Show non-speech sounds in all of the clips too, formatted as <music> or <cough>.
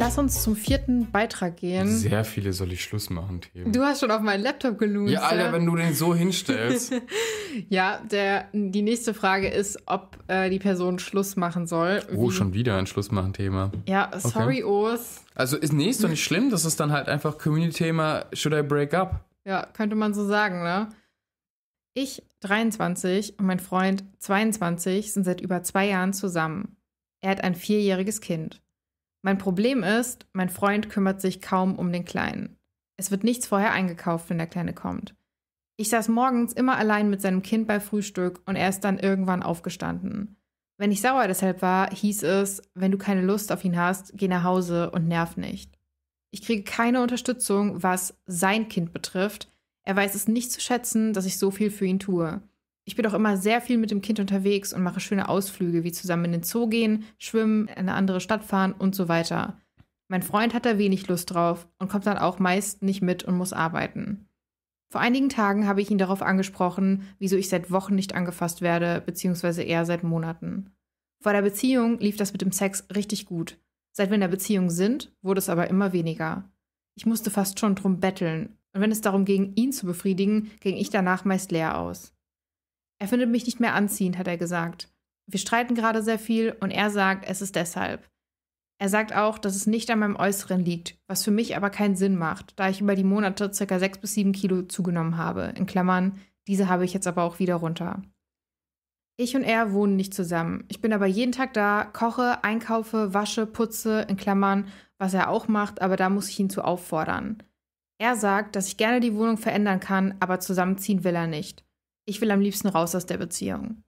lass uns zum vierten Beitrag gehen. Sehr viele soll ich Schluss machen, Theo. Du hast schon auf meinen Laptop gelunzt. Ja, Alter, ja. wenn du den so hinstellst. <laughs> ja, der, die nächste Frage ist, ob äh, die Person Schluss machen soll. Oh, Wie? schon wieder ein Schluss machen Thema. Ja, sorry, okay. O's. Also ist nee, ist doch nicht schlimm, das ist dann halt einfach Community-Thema, should I break up? Ja, könnte man so sagen, ne? Ich, 23, und mein Freund, 22, sind seit über zwei Jahren zusammen. Er hat ein vierjähriges Kind. Mein Problem ist, mein Freund kümmert sich kaum um den Kleinen. Es wird nichts vorher eingekauft, wenn der Kleine kommt. Ich saß morgens immer allein mit seinem Kind bei Frühstück und er ist dann irgendwann aufgestanden. Wenn ich sauer deshalb war, hieß es, wenn du keine Lust auf ihn hast, geh nach Hause und nerv nicht. Ich kriege keine Unterstützung, was sein Kind betrifft. Er weiß es nicht zu schätzen, dass ich so viel für ihn tue. Ich bin auch immer sehr viel mit dem Kind unterwegs und mache schöne Ausflüge, wie zusammen in den Zoo gehen, schwimmen, in eine andere Stadt fahren und so weiter. Mein Freund hat da wenig Lust drauf und kommt dann auch meist nicht mit und muss arbeiten. Vor einigen Tagen habe ich ihn darauf angesprochen, wieso ich seit Wochen nicht angefasst werde, beziehungsweise eher seit Monaten. Vor der Beziehung lief das mit dem Sex richtig gut. Seit wir in der Beziehung sind, wurde es aber immer weniger. Ich musste fast schon drum betteln, und wenn es darum ging, ihn zu befriedigen, ging ich danach meist leer aus. Er findet mich nicht mehr anziehend, hat er gesagt. Wir streiten gerade sehr viel und er sagt, es ist deshalb. Er sagt auch, dass es nicht an meinem Äußeren liegt, was für mich aber keinen Sinn macht, da ich über die Monate ca. 6 bis 7 Kilo zugenommen habe. In Klammern, diese habe ich jetzt aber auch wieder runter. Ich und er wohnen nicht zusammen. Ich bin aber jeden Tag da, koche, einkaufe, wasche, putze, in Klammern, was er auch macht, aber da muss ich ihn zu auffordern. Er sagt, dass ich gerne die Wohnung verändern kann, aber zusammenziehen will er nicht. Ich will am liebsten raus aus der Beziehung.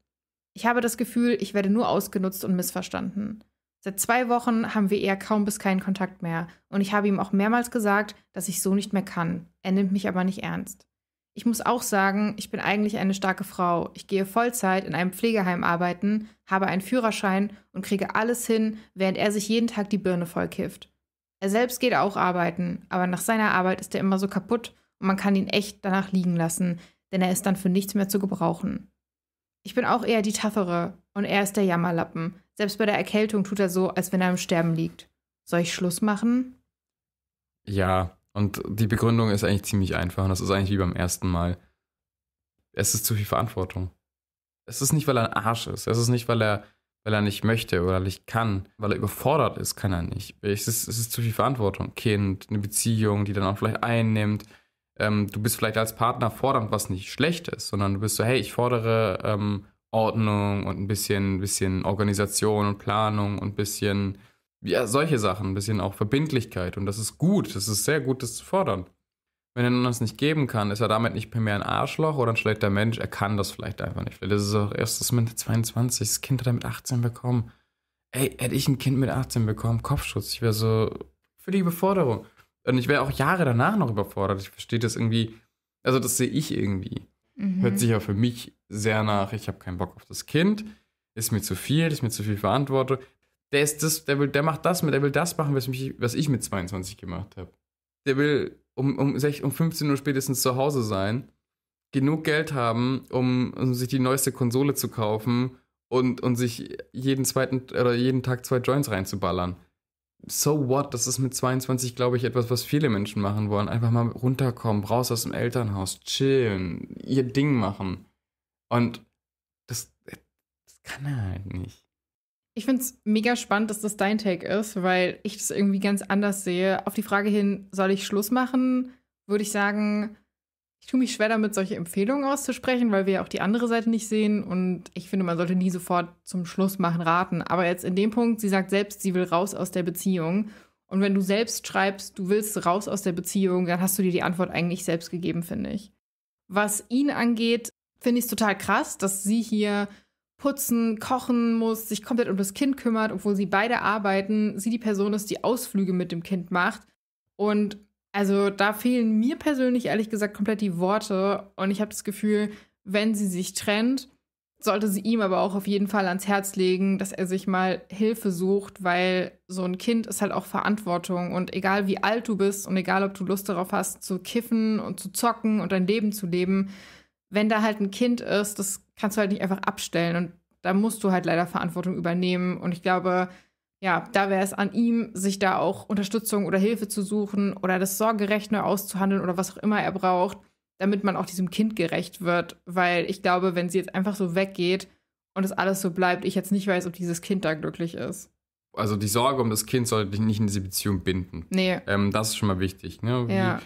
Ich habe das Gefühl, ich werde nur ausgenutzt und missverstanden. Seit zwei Wochen haben wir eher kaum bis keinen Kontakt mehr und ich habe ihm auch mehrmals gesagt, dass ich so nicht mehr kann. Er nimmt mich aber nicht ernst. Ich muss auch sagen, ich bin eigentlich eine starke Frau. Ich gehe Vollzeit in einem Pflegeheim arbeiten, habe einen Führerschein und kriege alles hin, während er sich jeden Tag die Birne vollkifft. Er selbst geht auch arbeiten, aber nach seiner Arbeit ist er immer so kaputt und man kann ihn echt danach liegen lassen, denn er ist dann für nichts mehr zu gebrauchen. Ich bin auch eher die Taffere und er ist der Jammerlappen. Selbst bei der Erkältung tut er so, als wenn er im Sterben liegt. Soll ich Schluss machen? Ja, und die Begründung ist eigentlich ziemlich einfach das ist eigentlich wie beim ersten Mal. Es ist zu viel Verantwortung. Es ist nicht, weil er ein Arsch ist. Es ist nicht, weil er, weil er nicht möchte oder nicht kann. Weil er überfordert ist, kann er nicht. Es ist, es ist zu viel Verantwortung. Kind, eine Beziehung, die dann auch vielleicht einnimmt ähm, du bist vielleicht als Partner fordernd, was nicht schlecht ist, sondern du bist so, hey, ich fordere ähm, Ordnung und ein bisschen, bisschen Organisation und Planung und ein bisschen, ja, solche Sachen, ein bisschen auch Verbindlichkeit. Und das ist gut, das ist sehr gut, das zu fordern. Wenn er das nicht geben kann, ist er damit nicht mehr ein Arschloch oder ein schlechter Mensch. Er kann das vielleicht einfach nicht. Vielleicht ist es auch erstes das mit 22, das Kind hat er mit 18 bekommen. Ey, hätte ich ein Kind mit 18 bekommen, Kopfschutz, ich wäre so für die Beforderung. Und ich wäre auch Jahre danach noch überfordert. Ich verstehe das irgendwie. Also, das sehe ich irgendwie. Mhm. Hört sich ja für mich sehr nach, ich habe keinen Bock auf das Kind, ist mir zu viel, ist mir zu viel Verantwortung. Der ist das, der will, der macht das mit, der will das machen, was, mich, was ich mit 22 gemacht habe. Der will um, um, um 15 Uhr spätestens zu Hause sein, genug Geld haben, um, um sich die neueste Konsole zu kaufen und, und sich jeden zweiten oder jeden Tag zwei Joints reinzuballern so what, das ist mit 22, glaube ich, etwas, was viele Menschen machen wollen. Einfach mal runterkommen, raus aus dem Elternhaus, chillen, ihr Ding machen. Und das, das kann er halt nicht. Ich finde es mega spannend, dass das dein Take ist, weil ich das irgendwie ganz anders sehe. Auf die Frage hin, soll ich Schluss machen, würde ich sagen, ich tue mich schwer damit, solche Empfehlungen auszusprechen, weil wir ja auch die andere Seite nicht sehen. Und ich finde, man sollte nie sofort zum Schluss machen raten. Aber jetzt in dem Punkt, sie sagt selbst, sie will raus aus der Beziehung. Und wenn du selbst schreibst, du willst raus aus der Beziehung, dann hast du dir die Antwort eigentlich selbst gegeben, finde ich. Was ihn angeht, finde ich es total krass, dass sie hier putzen, kochen muss, sich komplett um das Kind kümmert, obwohl sie beide arbeiten, sie die Person ist, die Ausflüge mit dem Kind macht. Und also da fehlen mir persönlich ehrlich gesagt komplett die Worte und ich habe das Gefühl, wenn sie sich trennt, sollte sie ihm aber auch auf jeden Fall ans Herz legen, dass er sich mal Hilfe sucht, weil so ein Kind ist halt auch Verantwortung und egal wie alt du bist und egal ob du Lust darauf hast zu kiffen und zu zocken und dein Leben zu leben, wenn da halt ein Kind ist, das kannst du halt nicht einfach abstellen und da musst du halt leider Verantwortung übernehmen und ich glaube, ja, da wäre es an ihm, sich da auch Unterstützung oder Hilfe zu suchen oder das Sorgerecht neu auszuhandeln oder was auch immer er braucht, damit man auch diesem Kind gerecht wird. Weil ich glaube, wenn sie jetzt einfach so weggeht und es alles so bleibt, ich jetzt nicht weiß, ob dieses Kind da glücklich ist. Also die Sorge um das Kind sollte dich nicht in diese Beziehung binden. Nee. Ähm, das ist schon mal wichtig. Ne? Ja.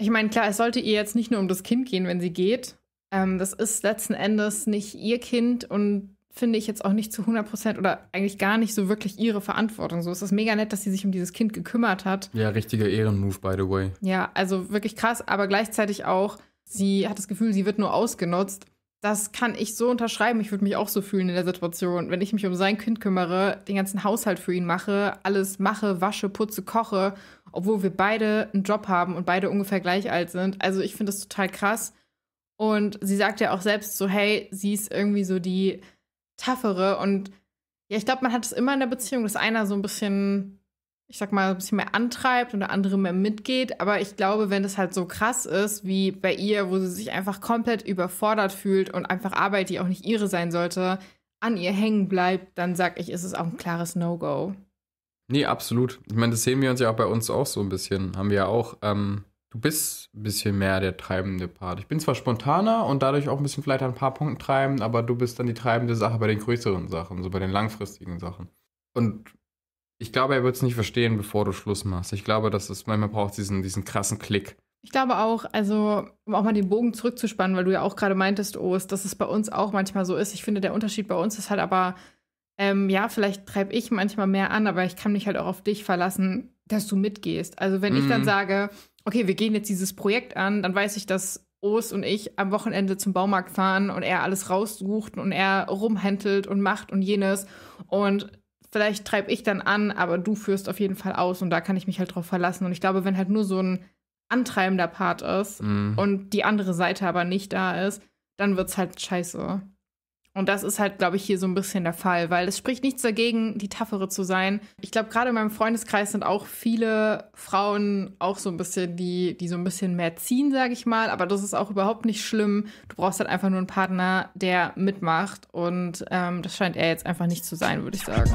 Ich meine, klar, es sollte ihr jetzt nicht nur um das Kind gehen, wenn sie geht. Ähm, das ist letzten Endes nicht ihr Kind und finde ich jetzt auch nicht zu 100 Prozent oder eigentlich gar nicht so wirklich ihre Verantwortung. So es ist es mega nett, dass sie sich um dieses Kind gekümmert hat. Ja, richtiger Ehrenmove, by the way. Ja, also wirklich krass, aber gleichzeitig auch, sie hat das Gefühl, sie wird nur ausgenutzt. Das kann ich so unterschreiben. Ich würde mich auch so fühlen in der Situation, wenn ich mich um sein Kind kümmere, den ganzen Haushalt für ihn mache, alles mache, wasche, putze, koche, obwohl wir beide einen Job haben und beide ungefähr gleich alt sind. Also ich finde das total krass. Und sie sagt ja auch selbst so, hey, sie ist irgendwie so die taffere und ja, ich glaube, man hat es immer in der Beziehung, dass einer so ein bisschen, ich sag mal, ein bisschen mehr antreibt und der andere mehr mitgeht. Aber ich glaube, wenn das halt so krass ist, wie bei ihr, wo sie sich einfach komplett überfordert fühlt und einfach Arbeit, die auch nicht ihre sein sollte, an ihr hängen bleibt, dann sag ich, ist es auch ein klares No-Go. Nee, absolut. Ich meine, das sehen wir uns ja auch bei uns auch so ein bisschen. Haben wir ja auch ähm, du bist ein bisschen mehr der treibende Part. Ich bin zwar spontaner und dadurch auch ein bisschen vielleicht an ein paar Punkten treibend, aber du bist dann die treibende Sache bei den größeren Sachen, so bei den langfristigen Sachen. Und ich glaube, er wird es nicht verstehen, bevor du Schluss machst. Ich glaube, dass es manchmal braucht diesen, diesen krassen Klick. Ich glaube auch, also um auch mal den Bogen zurückzuspannen, weil du ja auch gerade meintest, oh, dass es bei uns auch manchmal so ist. Ich finde, der Unterschied bei uns ist halt aber, ähm, ja, vielleicht treibe ich manchmal mehr an, aber ich kann mich halt auch auf dich verlassen, dass du mitgehst. Also wenn mhm. ich dann mhm. sage, okay, wir gehen jetzt dieses Projekt an, dann weiß ich, dass O's und ich am Wochenende zum Baumarkt fahren und er alles raussucht und er rumhändelt und macht und jenes. Und vielleicht treibe ich dann an, aber du führst auf jeden Fall aus und da kann ich mich halt drauf verlassen. Und ich glaube, wenn halt nur so ein antreibender Part ist mhm. und die andere Seite aber nicht da ist, dann wird es halt scheiße. Und das ist halt, glaube ich, hier so ein bisschen der Fall, weil es spricht nichts dagegen, die Taffere zu sein. Ich glaube, gerade in meinem Freundeskreis sind auch viele Frauen auch so ein bisschen, die, die so ein bisschen mehr ziehen, sage ich mal. Aber das ist auch überhaupt nicht schlimm. Du brauchst halt einfach nur einen Partner, der mitmacht. Und ähm, das scheint er jetzt einfach nicht zu sein, würde ich sagen.